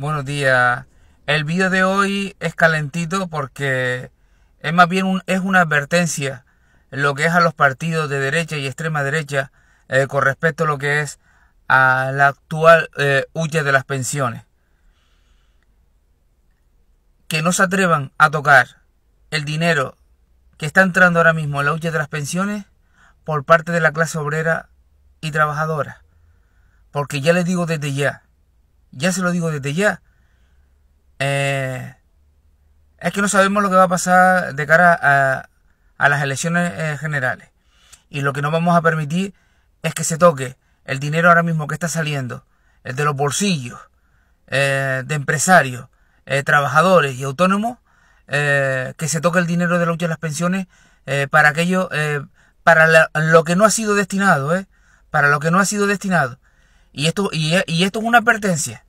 Buenos días. El vídeo de hoy es calentito porque es más bien un, es una advertencia lo que es a los partidos de derecha y extrema derecha eh, con respecto a lo que es a la actual eh, hucha de las pensiones. Que no se atrevan a tocar el dinero que está entrando ahora mismo en la hucha de las pensiones por parte de la clase obrera y trabajadora. Porque ya les digo desde ya, ya se lo digo desde ya. Eh, es que no sabemos lo que va a pasar de cara a, las elecciones eh, generales. Y lo que no vamos a permitir es que se toque el dinero ahora mismo que está saliendo, el de los bolsillos, eh, de empresarios, trabajadores y autónomos, que se toque el dinero de la lucha de las pensiones para aquello, para lo que no ha sido destinado, para lo que no ha sido destinado. Y esto, e, y, esto es una advertencia.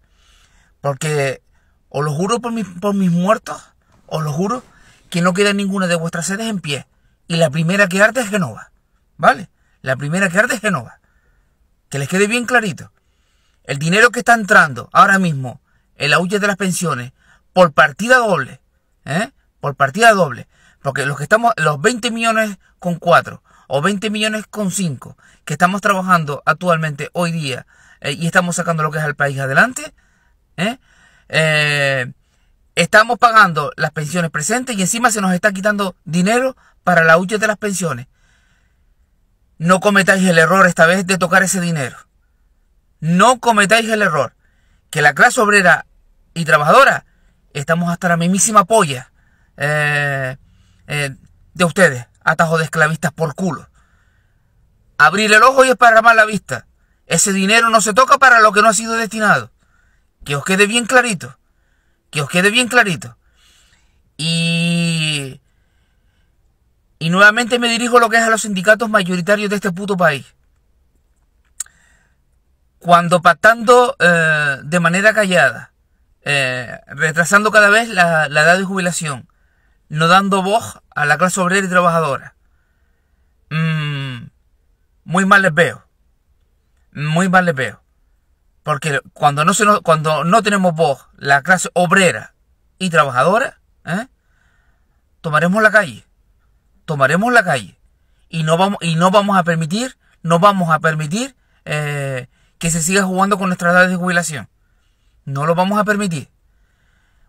Porque os lo juro por, por mis muertos, os lo juro que no queda ninguna de vuestras sedes en pie. Y la primera que arde es Genova. ¿Vale? La primera que arde es Genova. Que les quede bien clarito. El dinero que está entrando ahora mismo en la huya de las pensiones por partida doble. ¿eh? Por partida doble. Porque los que estamos, los 20 millones con 4 o 20 millones con 5 que estamos trabajando actualmente hoy día eh, y estamos sacando lo que es al país adelante, ¿eh? Eh, estamos pagando las pensiones presentes y encima se nos está quitando dinero para la hucha de las pensiones. No cometáis el error esta vez de tocar ese dinero. No cometáis el error que la clase obrera y trabajadora estamos hasta la mismísima polla de ustedes atajo de esclavistas por culo. Abrir el ojo y esparramar la vista. Ese dinero no se toca para lo que no ha sido destinado. Que os quede bien clarito. Que os quede bien clarito. Y... Y nuevamente me dirijo lo que es a los sindicatos mayoritarios de este puto país. Cuando pactando eh, de manera callada, eh, retrasando cada vez la, la edad de jubilación, no dando voz a la clase obrera y trabajadora. Mm, muy mal les veo. Muy mal les veo. Porque cuando no, cuando no tenemos voz, la clase obrera y trabajadora, ¿eh? tomaremos la calle. Tomaremos la calle. Y no vamos, y no vamos a permitir, no vamos a permitir eh, que se siga jugando con nuestras edades de jubilación. No lo vamos a permitir.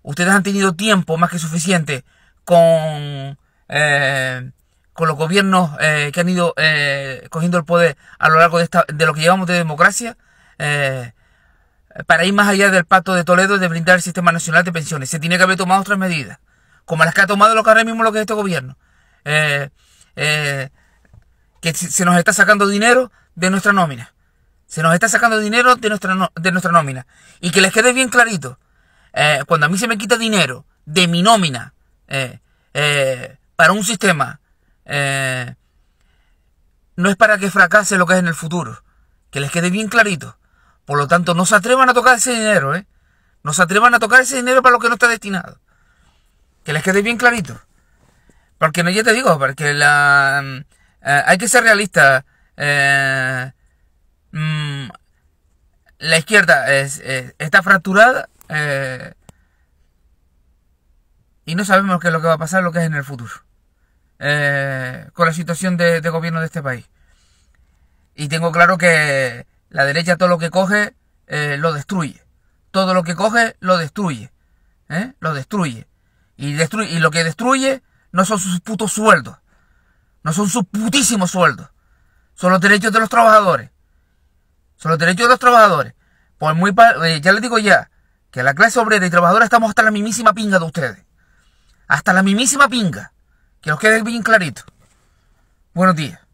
Ustedes han tenido tiempo más que suficiente con, eh, con los gobiernos eh, que han ido eh, cogiendo el poder a lo largo de, esta, de lo que llevamos de democracia, para ir más allá del pacto de Toledo de brindar el sistema nacional de pensiones. Se tiene que haber tomado otras medidas, como las que ha tomado lo que ahora mismo lo que es este gobierno. que se nos está sacando dinero de nuestra nómina. Se nos está sacando dinero de nuestra, de nuestra nómina. Y que les quede bien clarito, cuando a mí se me quita dinero de mi nómina eh, eh, para un sistema eh, no es para que fracase lo que es en el futuro. Que les quede bien clarito. Por lo tanto, no se atrevan a tocar ese dinero, No se atrevan a tocar ese dinero para lo que no está destinado. Que les quede bien clarito. Porque no, ya te digo, porque la, hay que ser realista. Mm, la izquierda está fracturada y no sabemos qué es lo que va a pasar, lo que es en el futuro, eh, con la situación de, gobierno de este país. Y tengo claro que la derecha todo lo que coge eh, lo destruye. Todo lo que coge lo destruye. ¿eh? Lo destruye. Y, lo que destruye no son sus putos sueldos. No son sus putísimos sueldos. Son los derechos de los trabajadores. Son los derechos de los trabajadores. Pues muy, ya les digo ya, que la clase obrera y trabajadora estamos hasta la mismísima pinga de ustedes hasta la mismísima pinga. Que nos quede bien clarito. Buenos días.